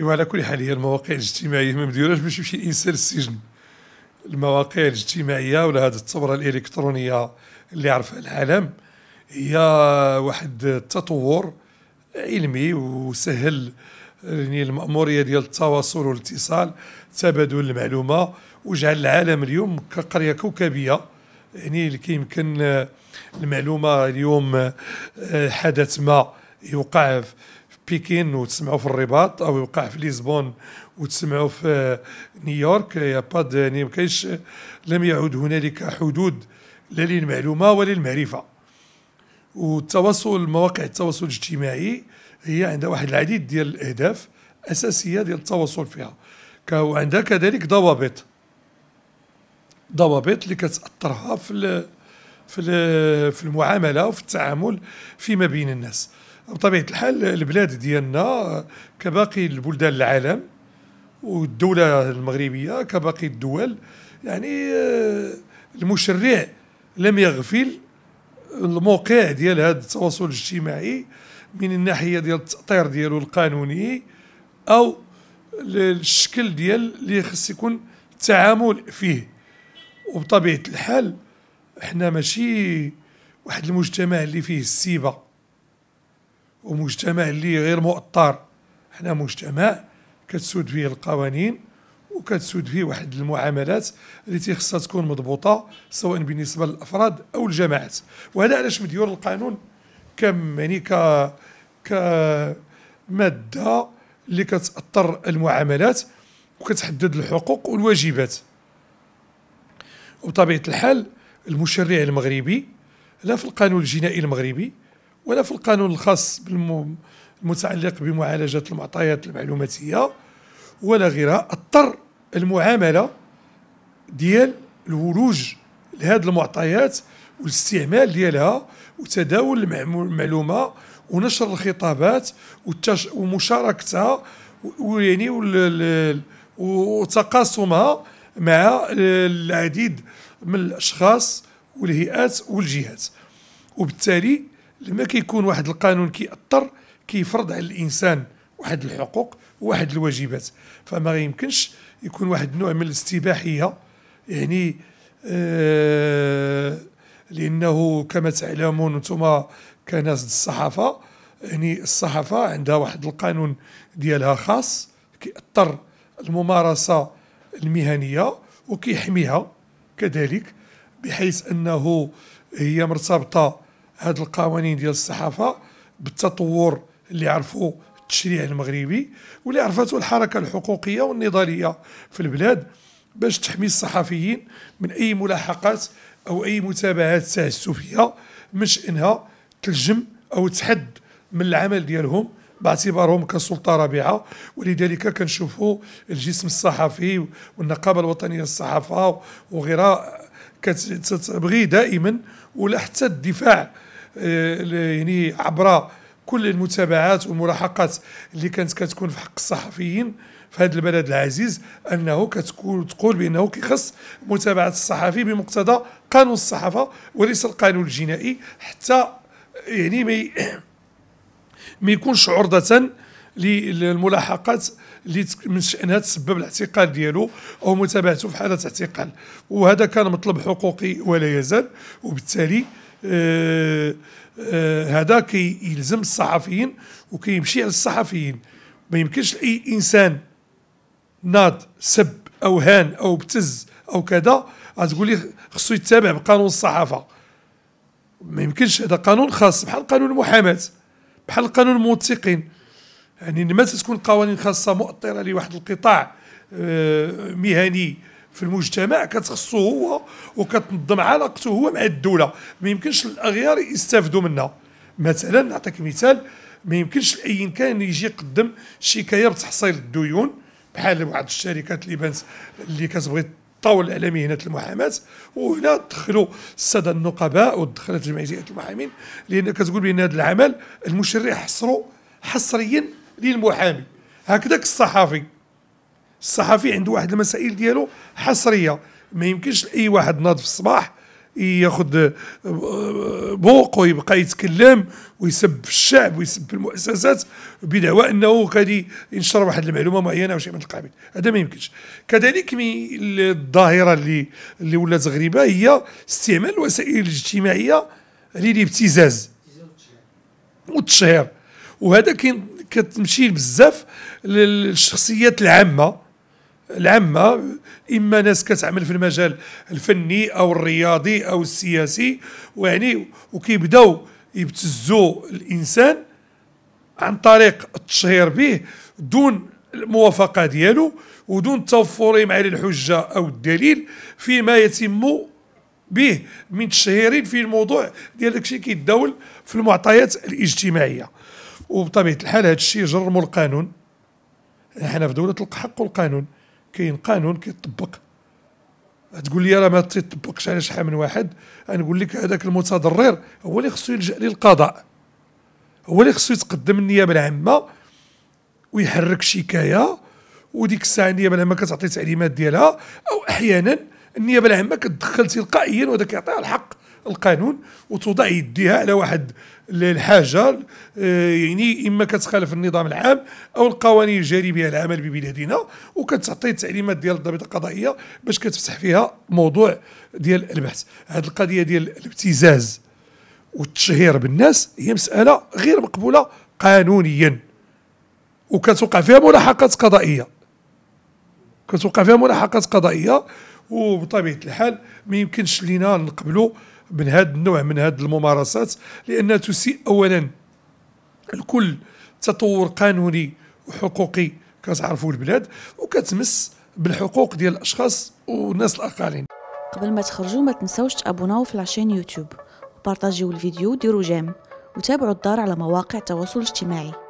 وعلى كل حال هي المواقع الاجتماعيه ما مديروهاش باش يمشي الانسان للسجن المواقع الاجتماعيه ولا هذه الثوره الالكترونيه اللي عرفها العالم هي واحد التطور علمي وسهل يعني المأمورية ديال التواصل والاتصال تبادل المعلومة وجعل العالم اليوم كقرية كوكبية يعني اللي كيمكن المعلومه اليوم آه، حدث ما يوقع في بكين وتسمعوا في الرباط او يوقع في ليزبون وتسمعوا في آه، نيويورك يا باد يعني آه، ما كاينش لم يعد هنالك حدود لا للمعلومه ولا للمعرفه والتواصل مواقع التواصل الاجتماعي هي عندها واحد العديد ديال الاهداف اساسيه ديال التواصل فيها وعندها كذلك ضوابط ضوابط اللي كتاثرها في في في المعامله وفي التعامل فيما بين الناس بطبيعه الحال البلاد ديالنا كباقي البلدان العالم والدوله المغربيه كباقي الدول يعني آه، المشرع لم يغفل الموقع ديال هذا التواصل الاجتماعي من الناحيه ديال التاطير ديالو القانوني او الشكل ديال اللي خص يكون التعامل فيه وبطبيعة الحال احنا ماشي واحد المجتمع اللي فيه السيبة ومجتمع اللي غير مؤطر احنا مجتمع كتسود فيه القوانين وكتسود فيه واحد المعاملات اللي تيخصها تكون مضبوطه سواء بالنسبه للافراد او الجماعات وهذا علاش مديور القانون كم يعني ك ك ماده اللي كتاثر المعاملات وكتحدد الحقوق والواجبات وبطبيعة الحال المشرع المغربي لا في القانون الجنائي المغربي ولا في القانون الخاص المتعلق بمعالجة المعطيات المعلوماتية ولا غيرها اضطر المعاملة ديال الولوج لهذه المعطيات والاستعمال ديالها وتداول المعلومة ونشر الخطابات ومشاركتها ويعني وتقاسمها مع العديد من الاشخاص والهيئات والجهات وبالتالي لما كيكون واحد القانون كيأثر كيفرض على الانسان واحد الحقوق وواحد الواجبات فما يمكنش يكون واحد النوع من الاستباحيه يعني آه لانه كما تعلمون انتم كناس الصحافه يعني الصحافه عندها واحد القانون ديالها خاص كيأثر الممارسه المهنيه وكيحميها كذلك بحيث انه هي مرتبطه هذه القوانين ديال الصحافه بالتطور اللي عرفوا التشريع المغربي واللي عرفته الحركه الحقوقيه والنضاليه في البلاد باش تحمي الصحفيين من اي ملاحقات او اي متابعات تعسفيه من شانها تلجم او تحد من العمل ديالهم باعتبارهم كسلطه رابعه ولذلك كنشوفوا الجسم الصحفي والنقابه الوطنيه للصحافه وغيرها كتبغي دائما ولا حتى الدفاع آه، يعني عبر كل المتابعات والملاحقات اللي كانت كتكون في حق الصحفيين في هذا البلد العزيز انه كتقول تقول بانه كيخص متابعه الصحفي بمقتضى قانون الصحافه وليس القانون الجنائي حتى يعني ما ما يكونش عرضه للملاحقات اللي من شانها تسبب الاعتقال ديالو او متابعته في حاله اعتقال وهذا كان مطلب حقوقي ولا يزال وبالتالي آه آه هذا كيلزم كي الصحفيين وكيمشي على الصحفيين ما يمكنش اي انسان ناض سب او هان او ابتز او كذا غتقول لي خصو يتابع بقانون الصحافه ما يمكنش هذا قانون خاص بحال قانون المحاماه بحال قانون الموثقين يعني لما تكون قوانين خاصه مؤطره لواحد القطاع آه، مهني في المجتمع كتخصو هو وكتنظم علاقته هو مع الدوله ما يمكنش الاغيار يستافدوا منها مثلا نعطيك مثال ما يمكنش اي كان يجي يقدم شكايه بتحصيل الديون بحال واحد الشركات اللي بانت اللي كتبغي الطاوله الاعلاميه هنا المحاماه وهنا دخلوا الساده النقباء ودخلت جمعيه المحامين لان كتقول بان هذا العمل المشرع حصره حصريا للمحامي هكذاك الصحفي الصحفي عنده واحد المسائل ديالو حصريه ما يمكنش اي واحد ناض في الصباح ياخذ آه، بوق ويبقى يتكلم ويسب في الشعب ويسب في المؤسسات بدعوى انه غادي ينشر واحد المعلومه معينه او شيء من القبيل هذا ما يمكنش كذلك الظاهره اللي اللي ولات غريبه هي استعمال الوسائل الاجتماعيه للابتزاز والتشهير وهذا كتمشي بزاف للشخصيات العامه العامه اما ناس كتعمل في المجال الفني او الرياضي او السياسي ويعني وكيبداو يبتزوا الانسان عن طريق التشهير به دون الموافقه ديالو ودون توفرهم على الحجه او الدليل فيما يتم به من تشهير في الموضوع ديال داكشي كيتداول في المعطيات الاجتماعيه وبطبيعه الحال هذا الشيء جرموا القانون حنا في دوله الحق والقانون كاين قانون كيطبق تقول لي راه ما تيطبقش على شحال من واحد نقول لك هذاك المتضرر هو اللي خصو يلجا للقضاء هو اللي خصو يتقدم النيابه العامه ويحرك شكايه وديك الساعه النيابه العامه كتعطي التعليمات ديالها او احيانا النيابه العامه كتدخل تلقائيا وهذا كيعطيها الحق القانون وتوضع يديها على واحد الحاجه آه، يعني اما كتخالف النظام العام او القوانين الجاريه بها العمل ببلادنا وكتعطي التعليمات ديال الضابطه القضائيه باش كتفتح فيها موضوع ديال البحث هذه القضيه ديال الابتزاز والتشهير بالناس هي مساله غير مقبوله قانونيا وكتوقع فيها ملاحقات قضائيه كتوقع فيها ملاحقات قضائيه وبطبيعه الحال ما يمكنش لينا نقبلوا من هذا النوع من هذه الممارسات لأنها تسيء أولا الكل تطور قانوني وحقوقي كتعرفوا البلاد وكتمس بالحقوق ديال الأشخاص والناس الاقالين قبل ما تخرجوا ما تنساوش تابوناو في لاشين يوتيوب وبارطاجيو الفيديو وديروا جيم وتابعوا الدار على مواقع التواصل الاجتماعي